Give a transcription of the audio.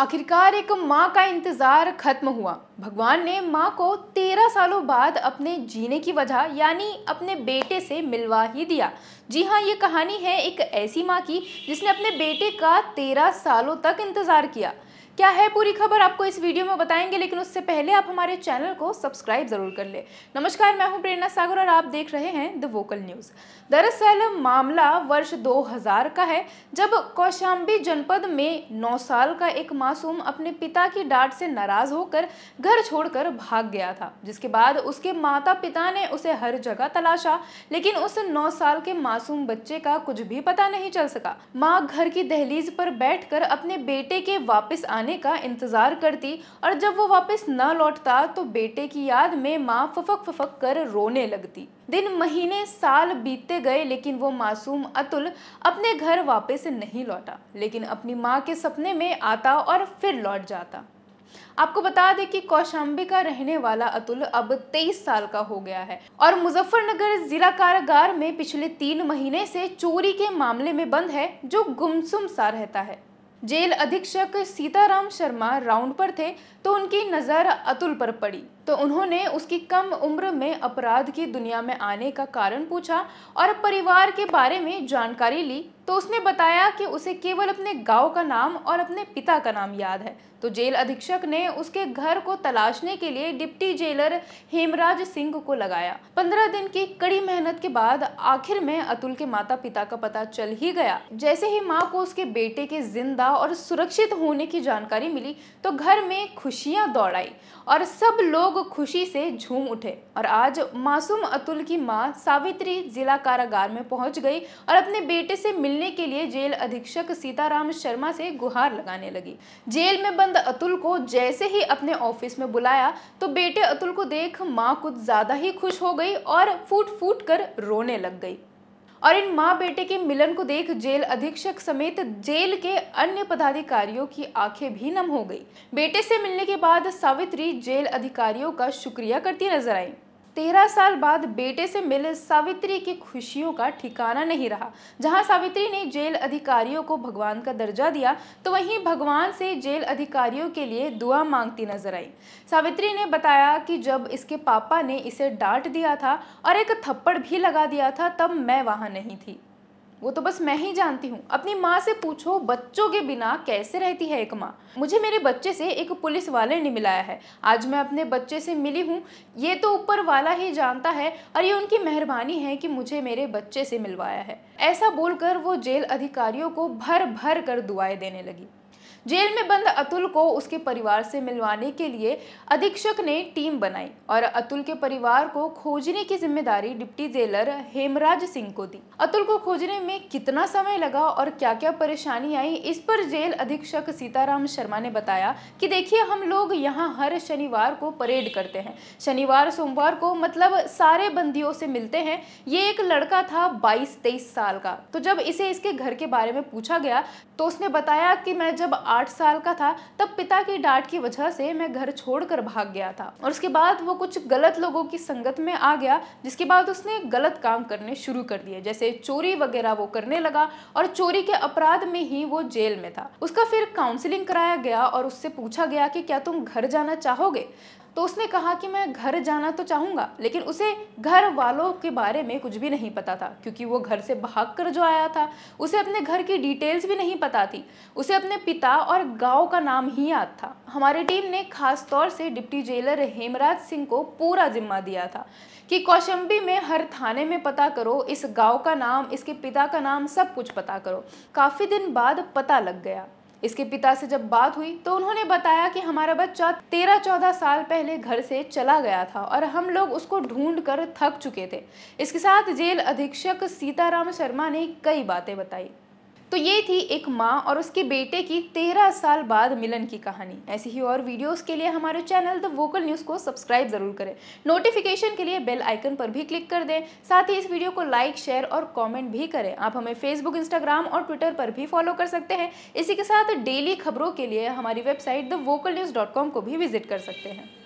आखिरकार एक माँ का इंतज़ार खत्म हुआ भगवान ने माँ को तेरह सालों बाद अपने जीने की वजह यानी अपने बेटे से मिलवा ही दिया जी हाँ ये कहानी है एक ऐसी माँ की जिसने अपने बेटे का तेरह सालों तक इंतज़ार किया क्या है पूरी खबर आपको इस वीडियो में बताएंगे लेकिन उससे पहले आप हमारे चैनल को सब्सक्राइब जरूर कर ले नमस्कार मैं हूं प्रेरणा सागर और आप देख रहे हैं द वोकल न्यूज़ दरअसल मामला वर्ष 2000 का है जब कौशाम्बी जनपद में 9 साल का एक मासूम अपने पिता की डांट से नाराज होकर घर छोड़कर भाग गया था जिसके बाद उसके माता पिता ने उसे हर जगह तलाशा लेकिन उस नौ साल के मासूम बच्चे का कुछ भी पता नहीं चल सका माँ घर की दहलीज पर बैठ अपने बेटे के वापिस आने आने का इंतज़ार करती और जब वो वापस न लौटता तो बेटे की याद में माँ फफक फफक कर रोने लगती दिन महीने साल बीतते गए लेकिन वो मासूम अतुल अपने घर वापस नहीं लौटा लेकिन अपनी माँ के सपने में आता और फिर लौट जाता आपको बता दें कि कौशाम्बी का रहने वाला अतुल अब 23 साल का हो गया है और मुजफ्फरनगर जिला कारागार में पिछले तीन महीने से चोरी के मामले में बंद है जो गुमसुम सा रहता है जेल अधीक्षक सीताराम शर्मा राउंड पर थे तो उनकी नज़र अतुल पर पड़ी तो उन्होंने उसकी कम उम्र में अपराध की दुनिया में आने का कारण पूछा और परिवार के बारे में जानकारी ली तो उसने बताया कि उसे केवल अपने गांव का नाम और अपने पिता का नाम याद है तो जेल अधीक्षक ने उसके घर को तलाशने के लिए डिप्टी जेलर हेमराज सिंह को लगाया पंद्रह दिन की कड़ी मेहनत के बाद आखिर में अतुल के माता पिता का पता चल ही गया जैसे ही माँ को उसके बेटे के जिंदा और सुरक्षित होने की जानकारी मिली तो घर में खुशियाँ दौड़ आई और सब लोग खुशी से झूम उठे और आज मासूम अतुल की मां सावित्री जिला कारागार में पहुंच गई और अपने बेटे से मिलने के लिए जेल अधीक्षक सीताराम शर्मा से गुहार लगाने लगी जेल में बंद अतुल को जैसे ही अपने ऑफिस में बुलाया तो बेटे अतुल को देख माँ कुछ ज़्यादा ही खुश हो गई और फूट फूट कर रोने लग गई और इन माँ बेटे के मिलन को देख जेल अधीक्षक समेत जेल के अन्य पदाधिकारियों की आंखें भी नम हो गई बेटे से मिलने के बाद सावित्री जेल अधिकारियों का शुक्रिया करती नजर आई तेरह साल बाद बेटे से मिले सावित्री की खुशियों का ठिकाना नहीं रहा जहां सावित्री ने जेल अधिकारियों को भगवान का दर्जा दिया तो वहीं भगवान से जेल अधिकारियों के लिए दुआ मांगती नजर आई सावित्री ने बताया कि जब इसके पापा ने इसे डांट दिया था और एक थप्पड़ भी लगा दिया था तब मैं वहाँ नहीं थी वो तो बस मैं ही जानती हूँ अपनी माँ से पूछो बच्चों के बिना कैसे रहती है एक माँ मुझे मेरे बच्चे से एक पुलिस वाले ने मिलाया है आज मैं अपने बच्चे से मिली हूँ ये तो ऊपर वाला ही जानता है और ये उनकी मेहरबानी है कि मुझे मेरे बच्चे से मिलवाया है ऐसा बोलकर वो जेल अधिकारियों को भर भर कर दुआएं देने लगी जेल में बंद अतुल को उसके परिवार से मिलवाने के लिए अधीक्षक ने टीम बनाई और अतुल के परिवार को खोजने की जिम्मेदारी डिप्टी जेलर हेमराज सिंह को दी अतुल को खोजने में कितना समय लगा और क्या क्या परेशानी आई इस पर जेल अधीक्षक सीताराम शर्मा ने बताया कि देखिए हम लोग यहाँ हर शनिवार को परेड करते हैं शनिवार सोमवार को मतलब सारे बंदियों से मिलते हैं ये एक लड़का था 22-23 साल का तो जब इसे इसके घर के बारे में पूछा गया तो उसने बताया कि मैं जब आठ साल का था तब पिता की डांट की वजह से मैं घर छोड़कर भाग गया था और उसके बाद वो कुछ गलत लोगों की संगत में आ गया जिसके बाद उसने गलत काम करने शुरू कर दिए जैसे चोरी वगैरह वो करने लगा और चोरी के अपराध में ही वो जेल में था उसका फिर काउंसिलिंग कराया गया और उससे पूछा गया कि क्या तुम घर जाना चाहोगे तो उसने कहा कि मैं घर जाना तो चाहूँगा लेकिन उसे घर वालों के बारे में कुछ भी नहीं पता था क्योंकि वो घर से भाग कर जो आया था उसे अपने घर की डिटेल्स भी नहीं पता थी उसे अपने पिता और गांव का नाम ही याद था हमारी टीम ने खास तौर से डिप्टी जेलर हेमराज सिंह को पूरा जिम्मा दिया था कि कौशंबी में हर थाने में पता करो इस गाँव का नाम इसके पिता का नाम सब कुछ पता करो काफ़ी दिन बाद पता लग गया इसके पिता से जब बात हुई तो उन्होंने बताया कि हमारा बच्चा तेरह चौदह साल पहले घर से चला गया था और हम लोग उसको ढूंढ कर थक चुके थे इसके साथ जेल अधीक्षक सीताराम शर्मा ने कई बातें बताई तो ये थी एक माँ और उसके बेटे की तेरह साल बाद मिलन की कहानी ऐसी ही और वीडियोस के लिए हमारे चैनल द वोकल न्यूज़ को सब्सक्राइब ज़रूर करें नोटिफिकेशन के लिए बेल आइकन पर भी क्लिक कर दें साथ ही इस वीडियो को लाइक शेयर और कॉमेंट भी करें आप हमें फेसबुक इंस्टाग्राम और ट्विटर पर भी फॉलो कर सकते हैं इसी के साथ डेली खबरों के लिए हमारी वेबसाइट द को भी विजिट कर सकते हैं